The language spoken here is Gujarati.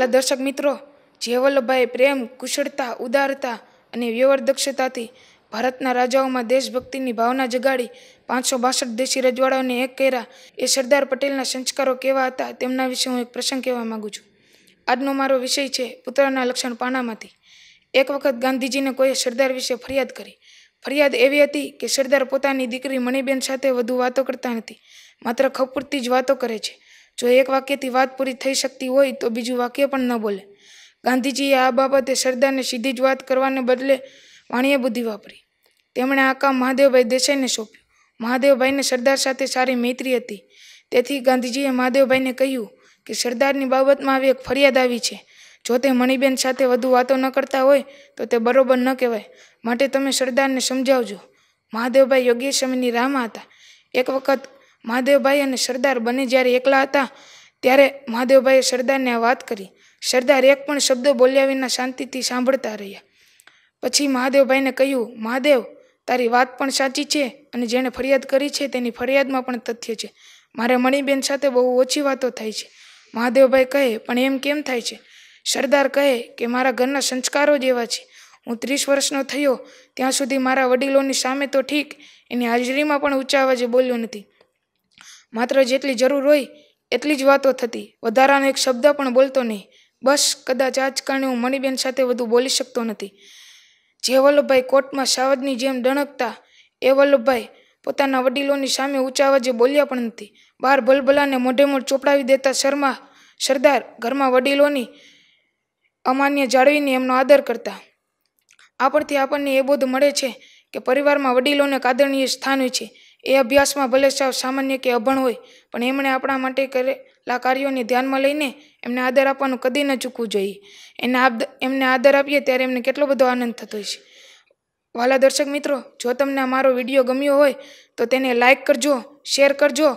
હાલ દર્શક મિત્રો જે વલ્લભભાઈ પ્રેમ કુશળતા ઉદારતા અને વ્યવહાર દક્ષતાથી ભારતના રાજાઓમાં દેશભક્તિની ભાવના જગાડી પાંચસો બાસઠ દેશી રજવાડાઓને એક કર્યા એ સરદાર પટેલના સંસ્કારો કેવા હતા તેમના વિશે હું એક પ્રસંગ કહેવા માગું છું આજનો મારો વિષય છે પુત્રના લક્ષણ પાનામાંથી એક વખત ગાંધીજીને કોઈએ સરદાર વિશે ફરિયાદ કરી ફરિયાદ એવી હતી કે સરદાર પોતાની દીકરી મણિબેન સાથે વધુ વાતો કરતા નથી માત્ર ખપૂરતી જ વાતો કરે છે જો એક વાક્યથી વાત પૂરી થઈ શકતી હોય તો બીજું વાક્ય પણ ન બોલે ગાંધીજીએ આ બાબતે સરદારને સીધી જ વાત કરવાને બદલે વાણિય બુદ્ધિ વાપરી તેમણે આ કામ મહાદેવભાઈ દેસાઈને સોંપ્યું મહાદેવભાઈને સરદાર સાથે સારી મૈત્રી હતી તેથી ગાંધીજીએ મહાદેવભાઈને કહ્યું કે સરદારની બાબતમાં આવી એક ફરિયાદ આવી છે જો તે મણિબેન સાથે વધુ વાતો ન કરતા હોય તો તે બરોબર ન કહેવાય માટે તમે સરદારને સમજાવજો મહાદેવભાઈ યોગેશ સ્વામીની રાહમાં હતા એક વખત મહાદેવભાઈ અને સરદાર બંને જ્યારે એકલા હતા ત્યારે મહાદેવભાઈએ સરદારને આ વાત કરી સરદાર એક પણ શબ્દ બોલ્યા વિના શાંતિથી સાંભળતા રહ્યા પછી મહાદેવભાઈને કહ્યું મહાદેવ તારી વાત પણ સાચી છે અને જેણે ફરિયાદ કરી છે તેની ફરિયાદમાં પણ તથ્ય છે મારે મણિબેન સાથે બહુ ઓછી વાતો થાય છે મહાદેવભાઈ કહે પણ એમ કેમ થાય છે સરદાર કહે કે મારા ઘરના સંસ્કારો જ એવા છે હું ત્રીસ વર્ષનો થયો ત્યાં સુધી મારા વડીલોની સામે તો ઠીક એની હાજરીમાં પણ ઊંચા અવાજે બોલ્યો નથી માત્ર જેટલી જરૂર હોય એટલી જ વાતો થતી વધારાનો એક શબ્દ પણ બોલતો નહીં બસ કદાચ આ જ કારણે હું મણિબેન સાથે વધુ બોલી શકતો નથી જે વલ્લભભાઈ કોર્ટમાં સાવજની જેમ ડણકતા એ વલ્લભભાઈ પોતાના વડીલોની સામે ઊંચા અવાજે બોલ્યા પણ નથી બહાર ભલભલાને મોઢે મોઢ ચોપડાવી દેતા શર્મા સરદાર ઘરમાં વડીલોની અમાન્ય જાળવીને એમનો આદર કરતા આ પરથી આપણને એ બોધ મળે છે કે પરિવારમાં વડીલોને કાદરણીય સ્થાન હોય છે એ અભ્યાસમાં ભલે સાવ સામાન્ય કે અભણ હોય પણ એમણે આપણા માટે કરેલા કાર્યોને ધ્યાનમાં લઈને એમને આદર આપવાનું કદી ન ચૂકવું જોઈએ એને એમને આદર આપીએ ત્યારે એમને કેટલો બધો આનંદ થતો હોય છે વાલા દર્શક મિત્રો જો તમને મારો વિડીયો ગમ્યો હોય તો તેને લાઇક કરજો શેર કરજો